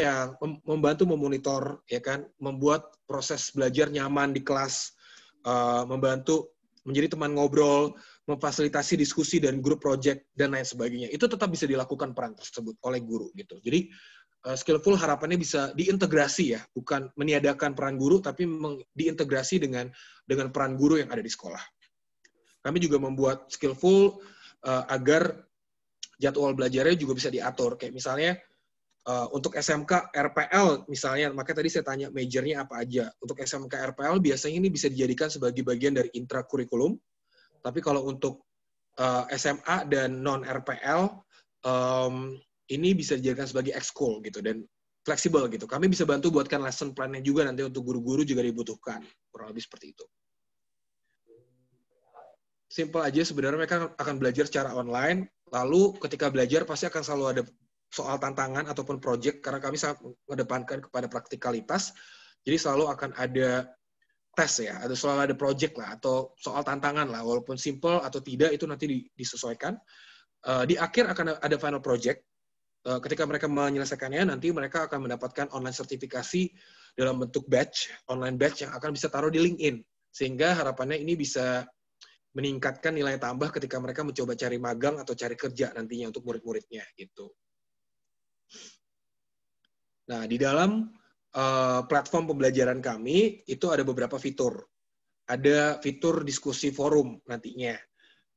ya membantu memonitor ya kan membuat proses belajar nyaman di kelas uh, membantu menjadi teman ngobrol memfasilitasi diskusi dan grup project dan lain sebagainya itu tetap bisa dilakukan peran tersebut oleh guru gitu jadi uh, skillful harapannya bisa diintegrasi ya bukan meniadakan peran guru tapi diintegrasi dengan dengan peran guru yang ada di sekolah kami juga membuat skillful uh, agar jadwal belajarnya juga bisa diatur kayak misalnya Eh, untuk SMK RPL misalnya, makanya tadi saya tanya majornya apa aja. Untuk SMK RPL biasanya ini bisa dijadikan sebagai bagian dari intrakurikulum, tapi kalau untuk uh, eh, SMA dan non RPL um, ini bisa dijadikan sebagai ekskul gitu dan fleksibel gitu. Kami bisa bantu buatkan lesson plan-nya juga nanti untuk guru-guru juga dibutuhkan. Kurang lebih seperti itu. Simple aja sebenarnya mereka akan belajar secara online, lalu ketika belajar pasti akan selalu ada soal tantangan ataupun proyek karena kami sangat mengedepankan kepada praktikalitas. Jadi selalu akan ada tes ya, atau selalu ada project lah atau soal tantangan lah walaupun simple atau tidak itu nanti disesuaikan. Eh, di akhir akan ada final project. Eh, ketika mereka menyelesaikannya nanti mereka akan mendapatkan online sertifikasi dalam bentuk batch, online batch yang akan bisa taruh di LinkedIn. Sehingga harapannya ini bisa meningkatkan nilai tambah ketika mereka mencoba cari magang atau cari kerja nantinya untuk murid-muridnya gitu. Nah, di dalam uh, platform pembelajaran kami itu ada beberapa fitur. Ada fitur diskusi forum nantinya.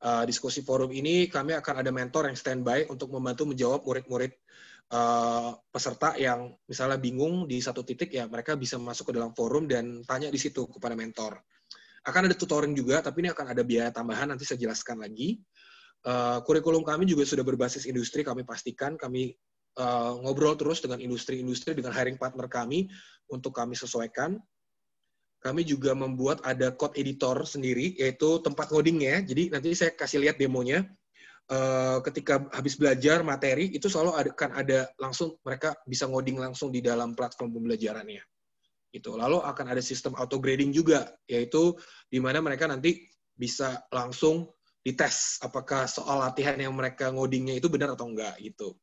Uh, diskusi forum ini kami akan ada mentor yang standby untuk membantu menjawab murid-murid uh, peserta yang misalnya bingung di satu titik ya mereka bisa masuk ke dalam forum dan tanya di situ kepada mentor. Akan ada tutoring juga, tapi ini akan ada biaya tambahan nanti saya jelaskan lagi. Uh, kurikulum kami juga sudah berbasis industri, kami pastikan kami uh, ngobrol terus dengan industri-industri, dengan hiring partner kami untuk kami sesuaikan. Kami juga membuat ada code editor sendiri, yaitu tempat codingnya. Jadi nanti saya kasih lihat demonya. Uh, ketika habis belajar materi, itu selalu akan ada langsung mereka bisa ngoding langsung di dalam platform pembelajarannya. Itu. Lalu akan ada sistem auto grading juga, yaitu di mana mereka nanti bisa langsung dites apakah soal latihan yang mereka ngodingnya itu benar atau enggak gitu.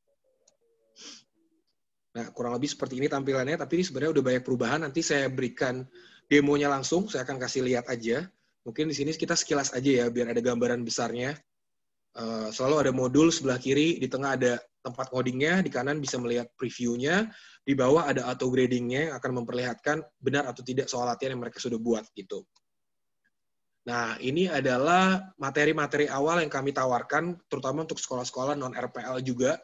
Nah, kurang lebih seperti ini tampilannya, tapi ini sebenarnya udah banyak perubahan. Nanti saya berikan demonya langsung, saya akan kasih lihat aja. Mungkin di sini kita sekilas aja ya, biar ada gambaran besarnya. Eh, selalu ada modul sebelah kiri, di tengah ada tempat codingnya, di kanan bisa melihat previewnya, di bawah ada auto gradingnya yang akan memperlihatkan benar atau tidak soal latihan yang mereka sudah buat gitu. Nah, ini adalah materi-materi awal yang kami tawarkan, terutama untuk sekolah-sekolah non-RPL juga,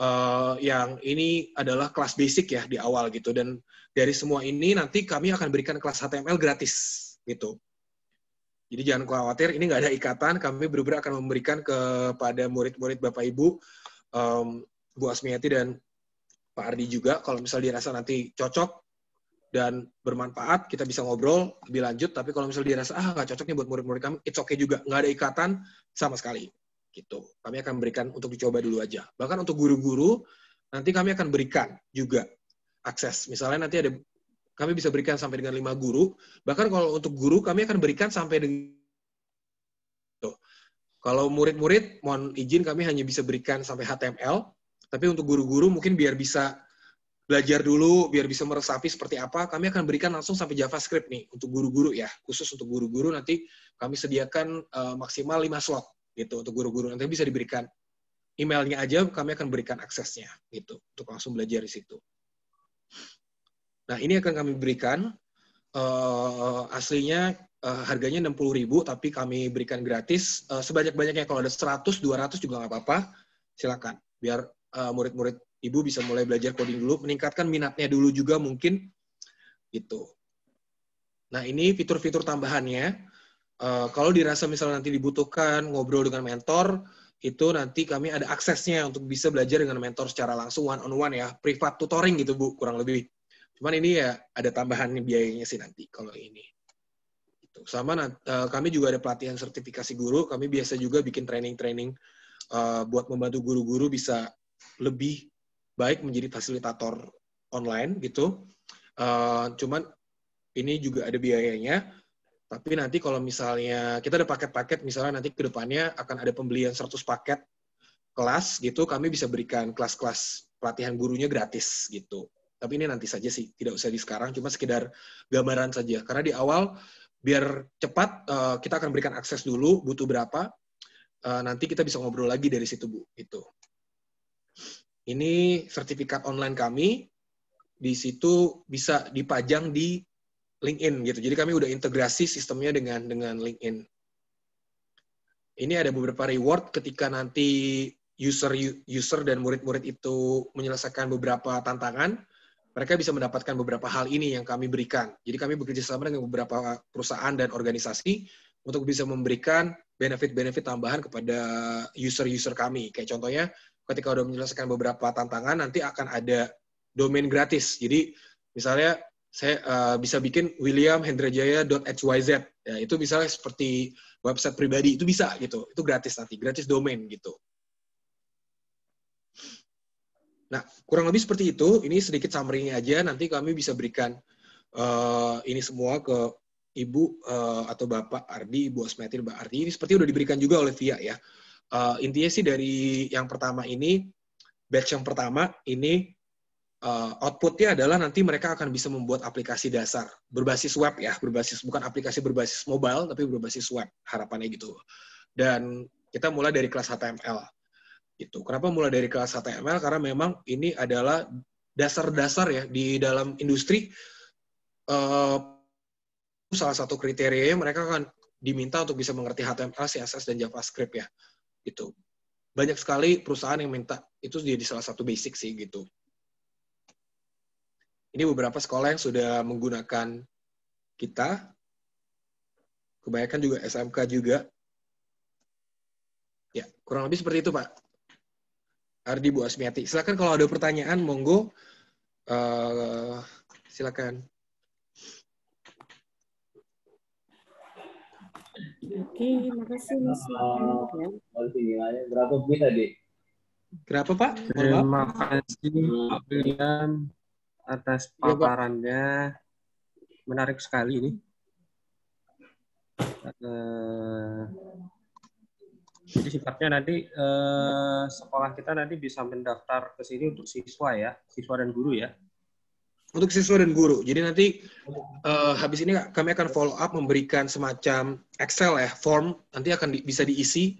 uh, yang ini adalah kelas basic ya di awal gitu dan dari semua ini nanti kami akan berikan kelas HTML gratis gitu. Jadi jangan khawatir ini nggak ada ikatan kami berubah akan memberikan kepada murid-murid Bapak Ibu um, Bu Asmiati dan Pak Ardi juga kalau misalnya dirasa nanti cocok dan bermanfaat kita bisa ngobrol lebih lanjut tapi kalau misalnya dirasa ah nggak cocok nih buat murid-murid kami it's okay juga nggak ada ikatan sama sekali gitu. Kami akan berikan untuk dicoba dulu aja. Bahkan untuk guru-guru nanti kami akan berikan juga akses. Misalnya nanti ada kami bisa berikan sampai dengan lima guru. Bahkan kalau untuk guru kami akan berikan sampai dengan tuh. Gitu. Kalau murid-murid mohon izin kami hanya bisa berikan sampai HTML. Tapi untuk guru-guru mungkin biar bisa belajar dulu biar bisa meresapi seperti apa, kami akan berikan langsung sampai JavaScript nih untuk guru-guru ya. Khusus untuk guru-guru nanti kami sediakan uh, maksimal 5 slot gitu untuk guru-guru nanti bisa diberikan emailnya aja kami akan berikan aksesnya gitu untuk langsung belajar di situ. Nah ini akan kami berikan uh, aslinya uh, harganya 60.000 tapi kami berikan gratis uh, sebanyak-banyaknya kalau ada 100 200 juga nggak apa-apa silakan biar murid murid-murid ibu bisa mulai belajar coding dulu meningkatkan minatnya dulu juga mungkin gitu. Nah ini fitur-fitur tambahannya Eh, kalau dirasa misalnya nanti dibutuhkan ngobrol dengan mentor, itu nanti kami ada aksesnya untuk bisa belajar dengan mentor secara langsung one on one ya, privat tutoring gitu Bu, kurang lebih. Cuman ini ya ada tambahan biayanya sih nanti kalau ini. Itu Sama eh, kami juga ada pelatihan sertifikasi guru, kami biasa juga bikin training-training eh, buat membantu guru-guru bisa lebih baik menjadi fasilitator online gitu. cuman ini juga ada biayanya tapi nanti kalau misalnya kita ada paket-paket, misalnya nanti ke depannya akan ada pembelian 100 paket kelas gitu, kami bisa berikan kelas-kelas pelatihan gurunya gratis gitu. Tapi ini nanti saja sih, tidak usah di sekarang, cuma sekedar gambaran saja. Karena di awal biar cepat eh, kita akan berikan akses dulu butuh berapa. Eh, nanti kita bisa ngobrol lagi dari situ Bu, itu. Ini sertifikat online kami. Di situ bisa dipajang di LinkedIn gitu. Jadi kami udah integrasi sistemnya dengan dengan LinkedIn. Ini ada beberapa reward ketika nanti user user dan murid-murid itu menyelesaikan beberapa tantangan, mereka bisa mendapatkan beberapa hal ini yang kami berikan. Jadi kami bekerja sama dengan beberapa perusahaan dan organisasi untuk bisa memberikan benefit-benefit tambahan kepada user-user kami. Kayak contohnya, ketika udah menyelesaikan beberapa tantangan, nanti akan ada domain gratis. Jadi misalnya saya uh, bisa bikin williamhendrajaya.xyz ya itu misalnya seperti website pribadi itu bisa gitu itu gratis nanti gratis domain gitu nah kurang lebih seperti itu ini sedikit summary-nya aja nanti kami bisa berikan uh, ini semua ke ibu uh, atau bapak Ardi ibu dan mbak Ardi ini seperti udah diberikan juga oleh Via ya uh, intinya sih dari yang pertama ini batch yang pertama ini uh, outputnya adalah nanti mereka akan bisa membuat aplikasi dasar berbasis web ya, berbasis bukan aplikasi berbasis mobile tapi berbasis web harapannya gitu. Dan kita mulai dari kelas HTML gitu. Kenapa mulai dari kelas HTML? Karena memang ini adalah dasar-dasar ya di dalam industri uh, salah satu yang mereka akan diminta untuk bisa mengerti HTML, CSS dan JavaScript ya. itu Banyak sekali perusahaan yang minta itu jadi salah satu basic sih gitu. Ini beberapa sekolah yang sudah menggunakan kita. Kebanyakan juga SMK juga. Ya, kurang lebih seperti itu, Pak. Ardi Bu Asmiati. Silakan kalau ada pertanyaan, monggo. Uh, silakan. Oke, makasih Mas. Berapa bu tadi? Berapa Pak? Terima kasih Pak William atas iya, paparannya. Menarik sekali ini. Uh, jadi sifatnya nanti eh, sekolah kita nanti bisa mendaftar ke sini untuk siswa ya, siswa dan guru ya. Untuk siswa dan guru. Jadi nanti eh, habis ini kami akan follow up memberikan semacam Excel ya form nanti akan bisa diisi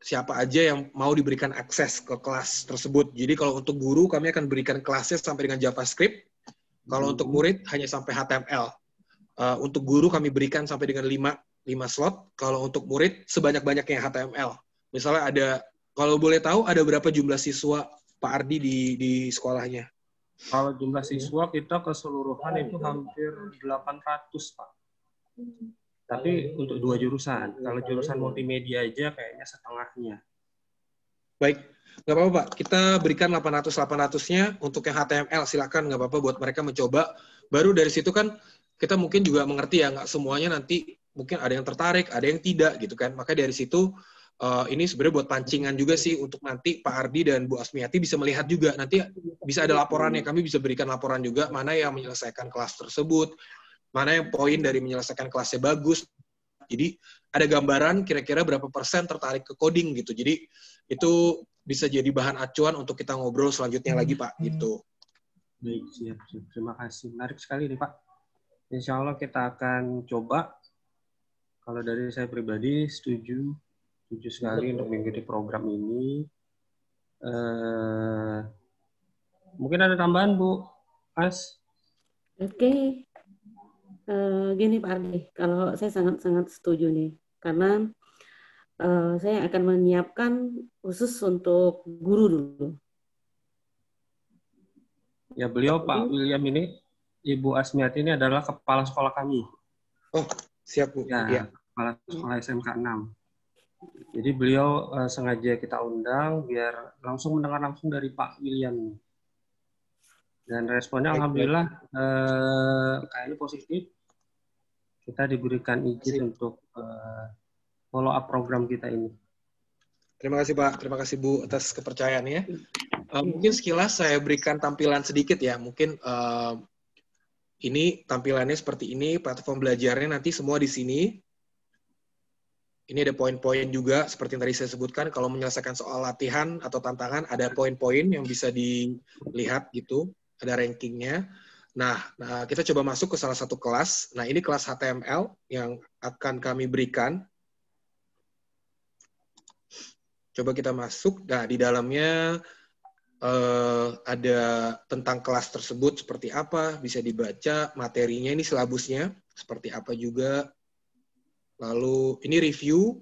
siapa aja yang mau diberikan akses ke kelas tersebut. Jadi kalau untuk guru kami akan berikan kelasnya sampai dengan JavaScript. Kalau untuk hmm. murid hanya sampai HTML. Uh, eh, untuk guru kami berikan sampai dengan 5, 5 slot. Kalau untuk murid sebanyak-banyaknya HTML. Misalnya ada kalau boleh tahu ada berapa jumlah siswa Pak Ardi di di sekolahnya? Kalau jumlah iya. siswa kita keseluruhan itu hampir 800, Pak. Tapi untuk dua jurusan. Kalau iya, jurusan iya. multimedia aja kayaknya setengahnya. Baik, nggak apa-apa Pak. Kita berikan 800-800-nya untuk yang HTML. Silakan nggak apa-apa buat mereka mencoba. Baru dari situ kan kita mungkin juga mengerti ya nggak semuanya nanti mungkin ada yang tertarik, ada yang tidak gitu kan. Maka dari situ uh, ini sebenarnya buat pancingan juga sih untuk nanti Pak Ardi dan Bu Asmiati bisa melihat juga nanti bisa ada laporannya. Kami bisa berikan laporan juga mana yang menyelesaikan kelas tersebut, mana yang poin dari menyelesaikan kelasnya bagus. Jadi ada gambaran kira-kira berapa persen tertarik ke coding gitu. Jadi itu bisa jadi bahan acuan untuk kita ngobrol selanjutnya hmm. lagi Pak gitu. Baik, siap, siap. Terima kasih. Menarik sekali nih Pak. Insya Allah kita akan coba. Kalau dari saya pribadi setuju, setuju sekali Betul. untuk mengikuti program ini. Uh, mungkin ada tambahan Bu As? Oke. Eh, gini Pak Ardi, kalau saya sangat-sangat setuju nih, karena uh, saya akan menyiapkan khusus untuk guru dulu. Ya beliau Pak William ini, Ibu Asmiati ini adalah kepala sekolah kami. Oh siap Bu. Ya, ya. kepala sekolah SMK 6. Jadi beliau uh, sengaja kita undang biar langsung mendengar langsung dari Pak William. Dan responnya alhamdulillah eh, kayaknya positif. Kita diberikan izin untuk eh, follow up program kita ini. Terima kasih Pak, terima kasih Bu atas kepercayaannya. Uh, mungkin sekilas saya berikan tampilan sedikit ya. Mungkin uh, ini tampilannya seperti ini, platform belajarnya nanti semua di sini. Ini ada poin-poin juga seperti yang tadi saya sebutkan kalau menyelesaikan soal latihan atau tantangan ada poin-poin yang bisa dilihat gitu ada rankingnya. Nah, nah, kita coba masuk ke salah satu kelas. Nah, ini kelas HTML yang akan kami berikan. Coba kita masuk. Nah, di dalamnya eh, ada tentang kelas tersebut seperti apa, bisa dibaca, materinya ini selabusnya seperti apa juga. Lalu ini review.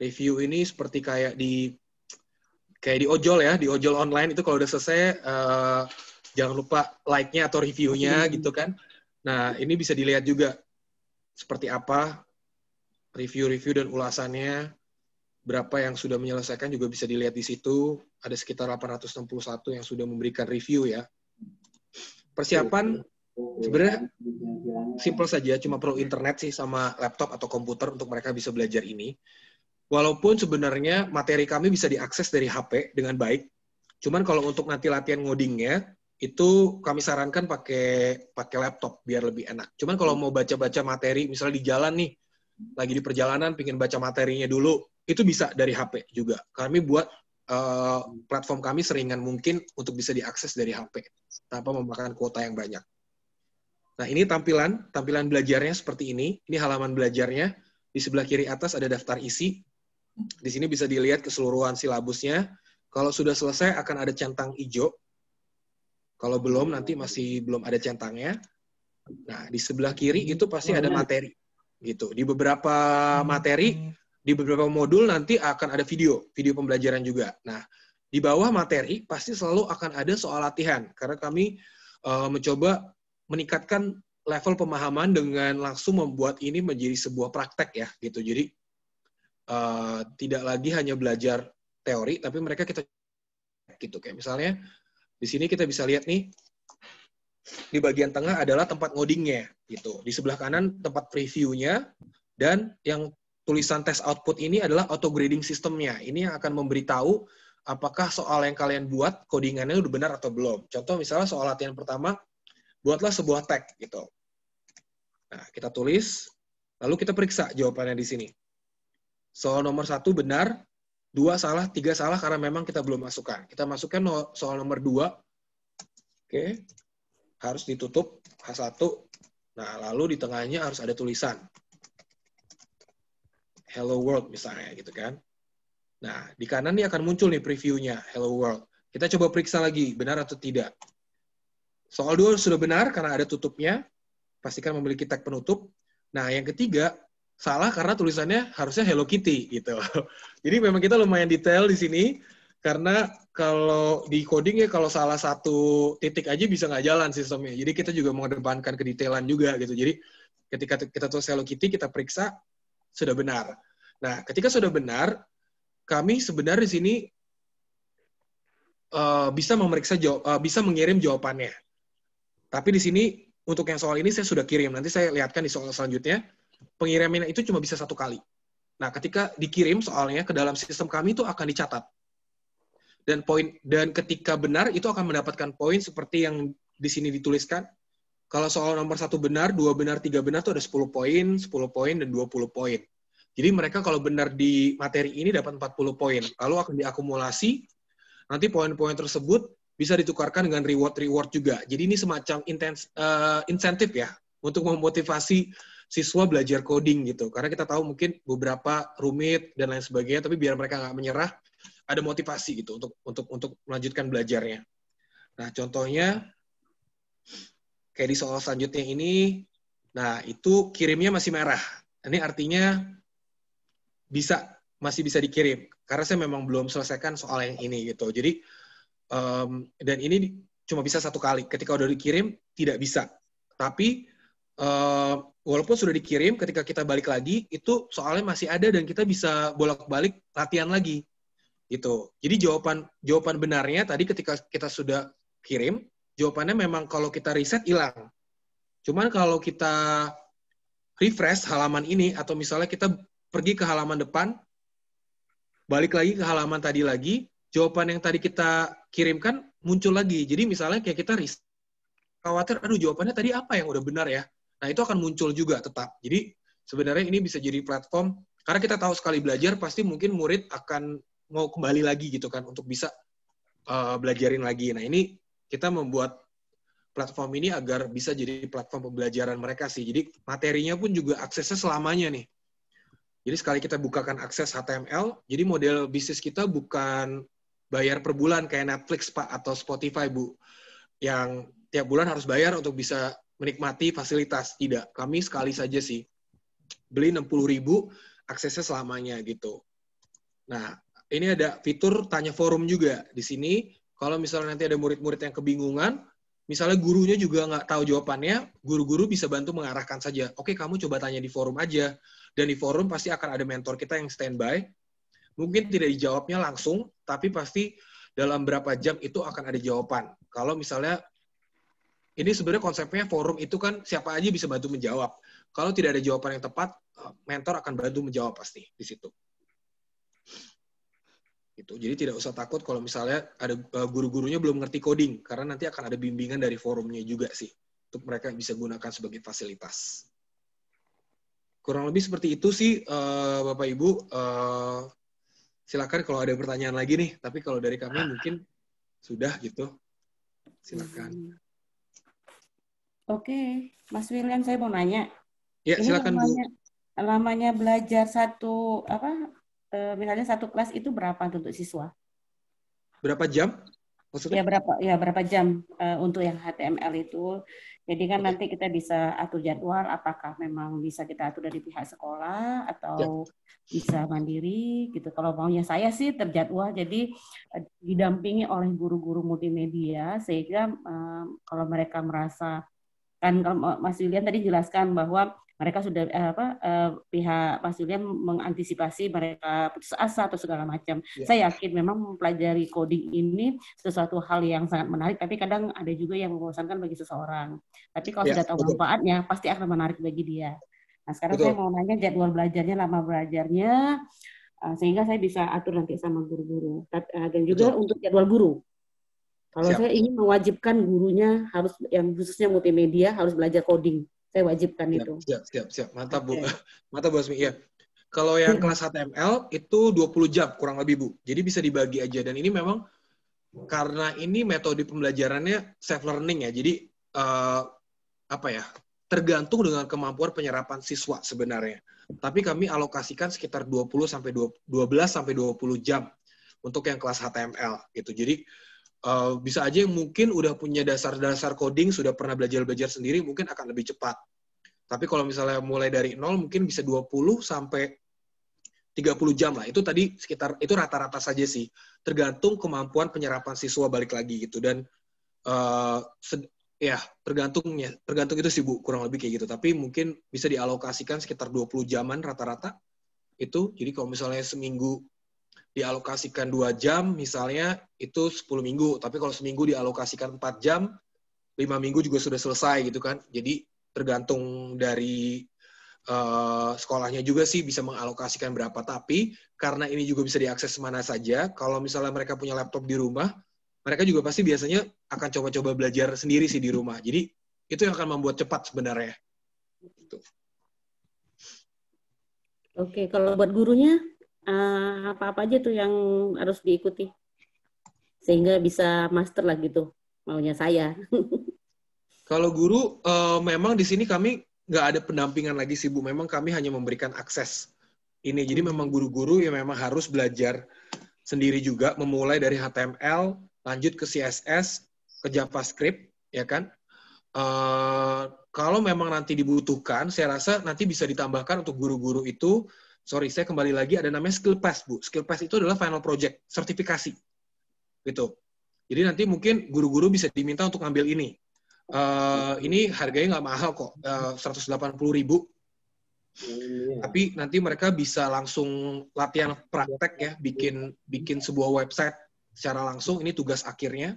Review ini seperti kayak di kayak di ojol ya, di ojol online itu kalau udah selesai eh, Jangan lupa like-nya atau review-nya gitu kan. Nah, ini bisa dilihat juga seperti apa review-review dan ulasannya. Berapa yang sudah menyelesaikan juga bisa dilihat di situ. Ada sekitar 861 yang sudah memberikan review ya. Persiapan sebenarnya simple saja, cuma perlu internet sih sama laptop atau komputer untuk mereka bisa belajar ini. Walaupun sebenarnya materi kami bisa diakses dari HP dengan baik, cuman kalau untuk nanti latihan ngodingnya, itu kami sarankan pakai pakai laptop biar lebih enak. Cuman kalau mau baca-baca materi, misalnya di jalan nih, lagi di perjalanan, pingin baca materinya dulu, itu bisa dari HP juga. Kami buat uh, platform kami seringan mungkin untuk bisa diakses dari HP tanpa memakan kuota yang banyak. Nah ini tampilan tampilan belajarnya seperti ini. Ini halaman belajarnya. Di sebelah kiri atas ada daftar isi. Di sini bisa dilihat keseluruhan silabusnya. Kalau sudah selesai akan ada centang hijau kalau belum nanti masih belum ada centangnya. Nah, di sebelah kiri itu pasti ada materi gitu. Di beberapa materi, di beberapa modul nanti akan ada video, video pembelajaran juga. Nah, di bawah materi pasti selalu akan ada soal latihan karena kami uh, mencoba meningkatkan level pemahaman dengan langsung membuat ini menjadi sebuah praktek ya gitu. Jadi uh, tidak lagi hanya belajar teori tapi mereka kita gitu kayak misalnya di sini kita bisa lihat nih, di bagian tengah adalah tempat ngodingnya, gitu. Di sebelah kanan tempat previewnya, dan yang tulisan test output ini adalah auto grading sistemnya. Ini yang akan memberitahu apakah soal yang kalian buat codingannya udah benar atau belum. Contoh misalnya soal latihan pertama, buatlah sebuah tag gitu. Nah, kita tulis, lalu kita periksa jawabannya di sini. Soal nomor satu benar, dua salah, tiga salah karena memang kita belum masukkan. Kita masukkan soal nomor dua, oke, okay. harus ditutup H1. Nah, lalu di tengahnya harus ada tulisan. Hello World misalnya gitu kan. Nah, di kanan nih akan muncul nih previewnya Hello World. Kita coba periksa lagi, benar atau tidak. Soal dua sudah benar karena ada tutupnya. Pastikan memiliki tag penutup. Nah, yang ketiga, salah karena tulisannya harusnya Hello Kitty gitu. Jadi memang kita lumayan detail di sini karena kalau di coding ya kalau salah satu titik aja bisa nggak jalan sistemnya. Jadi kita juga mengedepankan kedetailan juga gitu. Jadi ketika kita tulis Hello Kitty kita periksa sudah benar. Nah, ketika sudah benar, kami sebenarnya di sini uh, bisa memeriksa jawab, uh, eh, bisa mengirim jawabannya. Tapi di sini untuk yang soal ini saya sudah kirim. Nanti saya lihatkan di soal selanjutnya pengiriman itu cuma bisa satu kali. Nah, ketika dikirim soalnya ke dalam sistem kami itu akan dicatat. Dan poin dan ketika benar itu akan mendapatkan poin seperti yang di sini dituliskan. Kalau soal nomor satu benar, dua benar, tiga benar itu ada 10 poin, 10 poin, dan 20 poin. Jadi mereka kalau benar di materi ini dapat 40 poin. Lalu akan diakumulasi, nanti poin-poin tersebut bisa ditukarkan dengan reward-reward juga. Jadi ini semacam intens, uh, insentif ya, untuk memotivasi siswa belajar coding gitu. Karena kita tahu mungkin beberapa rumit dan lain sebagainya, tapi biar mereka nggak menyerah, ada motivasi gitu untuk untuk untuk melanjutkan belajarnya. Nah, contohnya kayak di soal selanjutnya ini, nah itu kirimnya masih merah. Ini artinya bisa masih bisa dikirim karena saya memang belum selesaikan soal yang ini gitu. Jadi um, dan ini cuma bisa satu kali. Ketika udah dikirim tidak bisa. Tapi Eh, walaupun sudah dikirim, ketika kita balik lagi, itu soalnya masih ada dan kita bisa bolak-balik latihan lagi. Gitu. Jadi jawaban jawaban benarnya tadi ketika kita sudah kirim, jawabannya memang kalau kita riset hilang. Cuman kalau kita refresh halaman ini atau misalnya kita pergi ke halaman depan, balik lagi ke halaman tadi lagi, jawaban yang tadi kita kirimkan muncul lagi. Jadi misalnya kayak kita riset, khawatir, aduh jawabannya tadi apa yang udah benar ya? Nah, itu akan muncul juga tetap. Jadi, sebenarnya ini bisa jadi platform karena kita tahu sekali belajar pasti mungkin murid akan mau kembali lagi gitu kan untuk bisa uh, belajarin lagi. Nah, ini kita membuat platform ini agar bisa jadi platform pembelajaran mereka sih. Jadi, materinya pun juga aksesnya selamanya nih. Jadi sekali kita bukakan akses HTML, jadi model bisnis kita bukan bayar per bulan kayak Netflix Pak atau Spotify Bu yang tiap bulan harus bayar untuk bisa menikmati fasilitas. Tidak, kami sekali saja sih. Beli 60 ribu, aksesnya selamanya gitu. Nah, ini ada fitur tanya forum juga di sini. Kalau misalnya nanti ada murid-murid yang kebingungan, misalnya gurunya juga nggak tahu jawabannya, guru-guru bisa bantu mengarahkan saja. Oke, kamu coba tanya di forum aja. Dan di forum pasti akan ada mentor kita yang standby. Mungkin tidak dijawabnya langsung, tapi pasti dalam berapa jam itu akan ada jawaban. Kalau misalnya ini sebenarnya konsepnya forum itu kan siapa aja bisa bantu menjawab. Kalau tidak ada jawaban yang tepat, mentor akan bantu menjawab pasti di situ. Gitu. Jadi tidak usah takut kalau misalnya ada eh, guru-gurunya belum ngerti coding, karena nanti akan ada bimbingan dari forumnya juga sih, untuk mereka bisa gunakan sebagai fasilitas. Kurang lebih seperti itu sih, eh, Bapak Ibu. Eh, silakan kalau ada pertanyaan lagi nih, tapi kalau dari kami mungkin sudah gitu. Silakan. Hmm. Oke, Mas William saya mau nanya. Ya, Ini silakan lamanya, Bu. Lamanya belajar satu apa? Eh, misalnya satu kelas itu berapa untuk siswa? Berapa jam? Maksudnya? Ya berapa ya berapa jam uh, untuk yang HTML itu. Jadi kan nanti kita bisa atur jadwal apakah memang bisa kita atur dari pihak sekolah atau ya. bisa mandiri gitu. Kalau maunya saya sih terjadwal jadi uh, didampingi oleh guru-guru multimedia sehingga uh, kalau mereka merasa kan kalau Mas Julian tadi jelaskan bahwa mereka sudah eh, apa eh, pihak Mas Julian mengantisipasi mereka putus asa atau segala macam. Yeah. Saya yakin memang mempelajari coding ini sesuatu hal yang sangat menarik tapi kadang ada juga yang membosankan bagi seseorang. Tapi kalau yeah, sudah tahu manfaatnya pasti akan menarik bagi dia. Nah, sekarang betul. saya mau nanya jadwal belajarnya, lama belajarnya eh, sehingga saya bisa atur nanti sama guru-guru. Eh, dan juga betul. untuk jadwal guru. Kalau saya ingin mewajibkan gurunya harus yang khususnya multimedia harus belajar coding. Saya wajibkan siap, itu. Siap, siap, siap. Mantap, Bu. Okay. Mantap, Bu Asmi. Iya. Kalau yang kelas HTML itu 20 jam kurang lebih, Bu. Jadi bisa dibagi aja dan ini memang karena ini metode pembelajarannya self learning ya. Jadi uh, apa ya? tergantung dengan kemampuan penyerapan siswa sebenarnya. Tapi kami alokasikan sekitar 20 sampai 12 sampai 20 jam untuk yang kelas HTML gitu. Jadi Eh, bisa aja yang mungkin udah punya dasar-dasar coding, sudah pernah belajar-belajar sendiri, mungkin akan lebih cepat. Tapi kalau misalnya mulai dari nol, mungkin bisa 20 sampai 30 jam lah. Itu tadi sekitar, itu rata-rata saja sih. Tergantung kemampuan penyerapan siswa balik lagi gitu. Dan uh, ya tergantungnya, tergantung itu sih Bu, kurang lebih kayak gitu. Tapi mungkin bisa dialokasikan sekitar 20 jaman rata-rata itu. Jadi kalau misalnya seminggu dialokasikan dua jam misalnya itu 10 minggu tapi kalau seminggu dialokasikan 4 jam lima minggu juga sudah selesai gitu kan jadi tergantung dari uh, sekolahnya juga sih bisa mengalokasikan berapa tapi karena ini juga bisa diakses mana saja kalau misalnya mereka punya laptop di rumah mereka juga pasti biasanya akan coba-coba belajar sendiri sih di rumah jadi itu yang akan membuat cepat sebenarnya gitu. Oke, kalau buat gurunya apa eh, apa-apa aja tuh yang harus diikuti sehingga bisa master lah gitu maunya saya. Kalau guru uh, memang di sini kami nggak ada pendampingan lagi sih Bu. Memang kami hanya memberikan akses ini. Jadi memang guru-guru yang memang harus belajar sendiri juga memulai dari HTML, lanjut ke CSS, ke JavaScript, ya kan? Uh, kalau memang nanti dibutuhkan, saya rasa nanti bisa ditambahkan untuk guru-guru itu sorry saya kembali lagi ada namanya skill pass bu skill pass itu adalah final project sertifikasi gitu jadi nanti mungkin guru-guru bisa diminta untuk ngambil ini uh, ini harganya nggak mahal kok eh, delapan 180 ribu hmm. tapi nanti mereka bisa langsung latihan praktek ya bikin bikin sebuah website secara langsung ini tugas akhirnya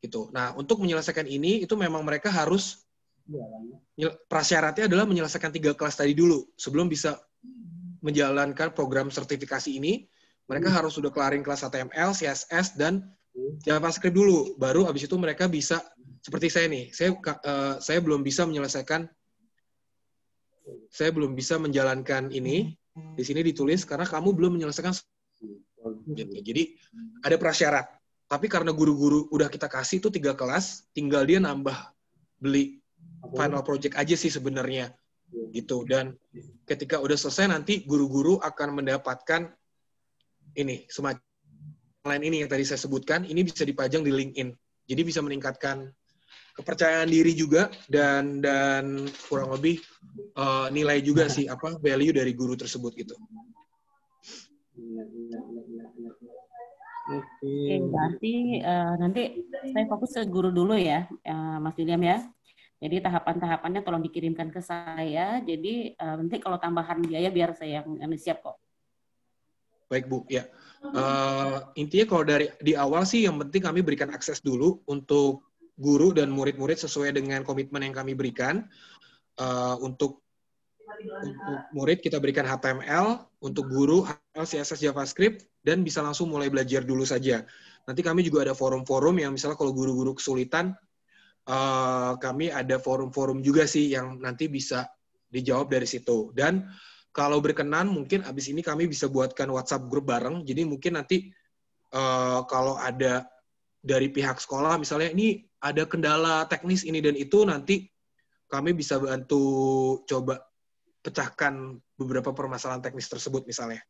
gitu nah untuk menyelesaikan ini itu memang mereka harus iya, kan? prasyaratnya adalah menyelesaikan tiga kelas tadi dulu sebelum bisa menjalankan program sertifikasi ini, mereka hmm. harus sudah kelarin kelas HTML, CSS, dan hmm. JavaScript dulu. Baru abis itu mereka bisa, seperti saya nih, saya, uh, saya belum bisa menyelesaikan, saya belum bisa menjalankan ini, hmm. di sini ditulis karena kamu belum menyelesaikan. Gitu. Hmm. Jadi ada prasyarat. Tapi karena guru-guru udah kita kasih itu tiga kelas, tinggal dia nambah beli final project aja sih sebenarnya gitu dan ketika udah selesai nanti guru-guru akan mendapatkan ini semacam lain ini yang tadi saya sebutkan ini bisa dipajang di LinkedIn jadi bisa meningkatkan kepercayaan diri juga dan dan kurang lebih uh, nilai juga sih apa value dari guru tersebut gitu. Oke, okay, berarti uh, nanti saya fokus ke guru dulu ya, uh, Mas William ya. Jadi tahapan-tahapannya tolong dikirimkan ke saya. Jadi eh, nanti kalau tambahan biaya biar saya yang, yang siap kok. Baik Bu, ya. Uh, intinya kalau dari di awal sih yang penting kami berikan akses dulu untuk guru dan murid-murid sesuai dengan komitmen yang kami berikan. Uh, eh, untuk untuk murid kita berikan HTML, untuk guru HTML, CSS, JavaScript, dan bisa langsung mulai belajar dulu saja. Nanti kami juga ada forum-forum yang misalnya kalau guru-guru kesulitan, Eh, kami ada forum-forum juga sih yang nanti bisa dijawab dari situ. Dan kalau berkenan mungkin abis ini kami bisa buatkan WhatsApp grup bareng. Jadi mungkin nanti uh, kalau ada dari pihak sekolah misalnya ini ada kendala teknis ini dan itu nanti kami bisa bantu coba pecahkan beberapa permasalahan teknis tersebut misalnya.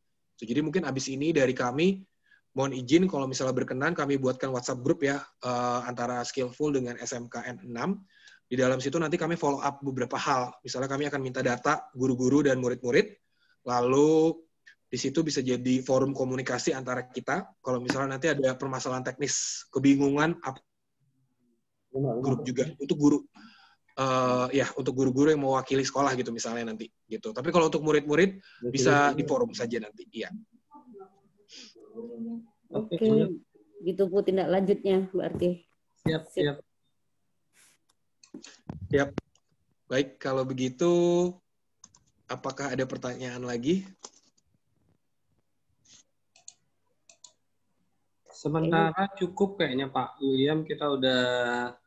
jadi mungkin abis ini dari kami mohon izin kalau misalnya berkenan kami buatkan WhatsApp grup ya uh, antara Skillful dengan SMKN 6. Di dalam situ nanti kami follow up beberapa hal. Misalnya kami akan minta data guru-guru dan murid-murid. Lalu di situ bisa jadi forum komunikasi antara kita. Kalau misalnya nanti ada permasalahan teknis, kebingungan apa grup juga untuk guru. Uh, ya untuk guru-guru yang mewakili sekolah gitu misalnya nanti gitu. Tapi kalau untuk murid-murid bisa di forum saja nanti. Iya. Oke, okay. gitu Bu tindak lanjutnya berarti. Siap, siap. Siap. Baik, kalau begitu apakah ada pertanyaan lagi? Sementara cukup kayaknya Pak William, kita udah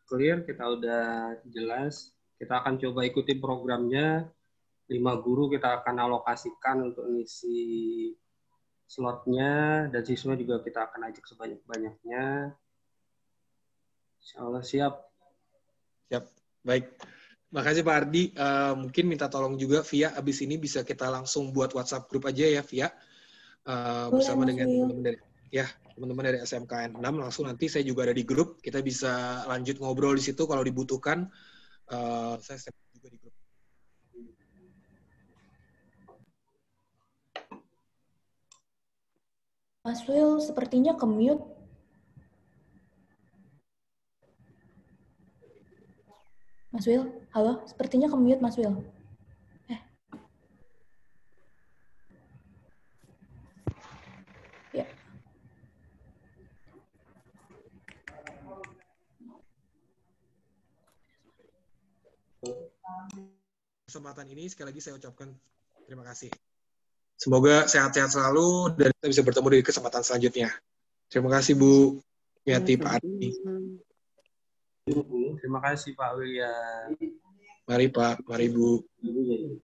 clear, kita udah jelas. Kita akan coba ikuti programnya. Lima guru kita akan alokasikan untuk mengisi slotnya dan siswa juga kita akan ajak sebanyak-banyaknya. Insya Allah siap. Siap, baik. Makasih Pak Ardi. Uh, mungkin minta tolong juga Via, abis ini bisa kita langsung buat WhatsApp grup aja ya Via. Uh, Boleh, iya, bersama dengan teman-teman dari ya teman-teman dari SMKN 6 langsung nanti saya juga ada di grup kita bisa lanjut ngobrol di situ kalau dibutuhkan uh, saya juga di grup Mas Will sepertinya ke mute. Mas Will, halo, sepertinya ke mute Mas Will. Eh. Ya. Kesempatan ini sekali lagi saya ucapkan terima kasih. Semoga sehat-sehat selalu dan kita bisa bertemu di kesempatan selanjutnya. Terima kasih Bu Yati Pak Ari. Terima kasih Pak William. Mari Pak, mari Bu.